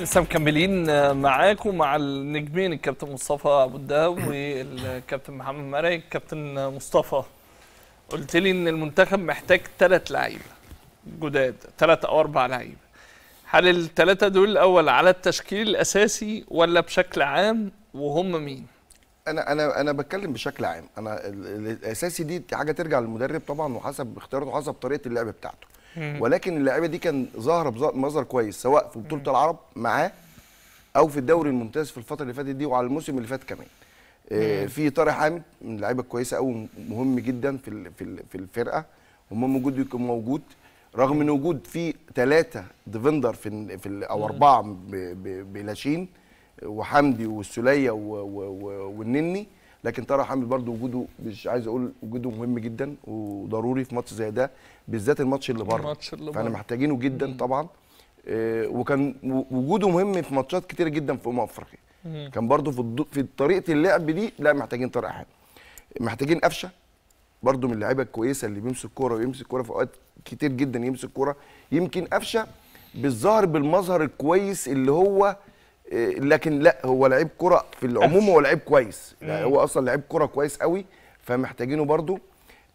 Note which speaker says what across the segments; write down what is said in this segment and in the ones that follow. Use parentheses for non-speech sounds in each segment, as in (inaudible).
Speaker 1: لسه مكملين آه، معاكم مع النجمين الكابتن مصطفى ابو الدهب (coughs) والكابتن محمد مرعي الكابتن مصطفى قلت لي ان المنتخب محتاج ثلاث لعيبه جداد ثلاث او اربع لعيبه هل الثلاثه دول الاول على التشكيل الاساسي ولا بشكل عام وهم مين انا انا انا بتكلم بشكل عام انا الاساسي دي حاجه ترجع للمدرب طبعا وحسب اختياراته وحسب طريقه اللعب بتاعته ولكن اللعيبه دي كان ظاهره بمظهر كويس سواء في بطوله العرب معاه او في الدوري الممتاز في الفتره اللي فاتت دي وعلى الموسم اللي فات كمان آه، في طارق حامد من اللعيبه الكويسه قوي مهم جدا في في الفرقه ومهم وجوده يكون موجود رغم ان وجود في ثلاثه ديفندر في في او اربعه بلاشين وحمدي والسليه والنني لكن طارق حامد برضو وجوده مش عايز اقول وجوده مهم جدا وضروري في ماتش زي ده بالذات الماتش اللي بره الماتش اللي فاحنا محتاجينه جدا مم. طبعا آه، وكان وجوده مهم في ماتشات كتير جدا في امم افريقيا كان برضو في في طريقه اللعب دي لا محتاجين طارق حامد محتاجين قفشه برضو من اللعيبه الكويسه اللي بيمسك كوره ويمسك كوره في اوقات كتير جدا يمسك كوره يمكن قفشه بالظهر بالمظهر الكويس اللي هو إيه، لكن لا هو لعيب كره في العموم هو لعيب كويس يعني هو اصلا لعيب كره كويس قوي فمحتاجينه برضو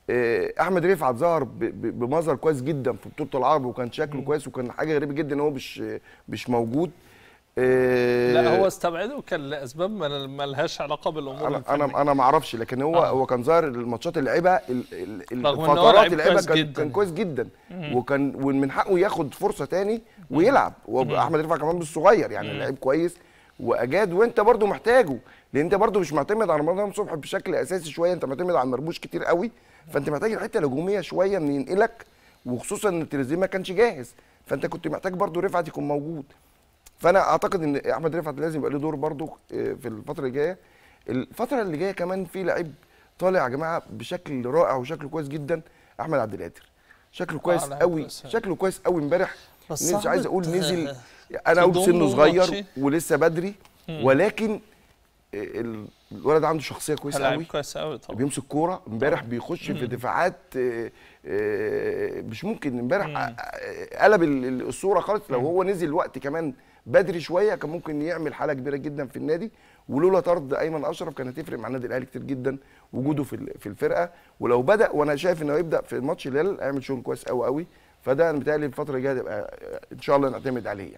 Speaker 1: إيه، احمد رفعت ظهر بمظهر كويس جدا في بطوله العرب وكان شكله كويس وكان حاجه غريبه جدا ان هو مش مش موجود إيه لا هو استبعده كان لاسباب ما لهاش علاقه بالامور انا الفنية. انا ما اعرفش لكن هو آه. هو كان ظاهر الماتشات اللي لعبها الفترات اللي لعبها كان, جداً. كان كويس جدا مم. وكان ومن حقه ياخد فرصه تاني ويلعب واحمد رفع كمان بالصغير يعني لعيب كويس واجاد وانت برده محتاجه لان انت برده مش معتمد على رمضان صبحي بشكل اساسي شويه انت معتمد على مرموش كتير قوي فانت محتاج الحته الهجوميه شويه ان ينقلك وخصوصا ان تريزيه ما كانش جاهز فانت كنت محتاج برده رفعت يكون موجود فانا اعتقد ان احمد رفعت لازم يبقى له دور برضو آه، في الفتره اللي جايه الفتره اللي جايه كمان في لعيب طالع يا جماعه بشكل رائع وشكله كويس جدا احمد عبد القادر شكله آه، كويس قوي شكله كويس قوي امبارح مش عايز اقول نزل (laughs) انا اقول سنه صغير ولسه بدري ولكن الولد عنده شخصيه كويسه قوي كويس قوي طبعا بيمسك كوره امبارح بيخش في دفاعات آه، آه، مش ممكن امبارح آه، قلب الصوره خالص لو هو نزل الوقت كمان بدري شويه كان ممكن يعمل حاله كبيره جدا في النادي ولولا طرد ايمن اشرف كانت هتفرق مع النادي الاهلي كتير جدا وجوده في في الفرقه ولو بدا وانا شايف انه يبدا في ماتش الهلال هيعمل شغل كويس قوي قوي فده انا بتهيألي الفتره الجايه ان شاء الله نعتمد عليه يعني.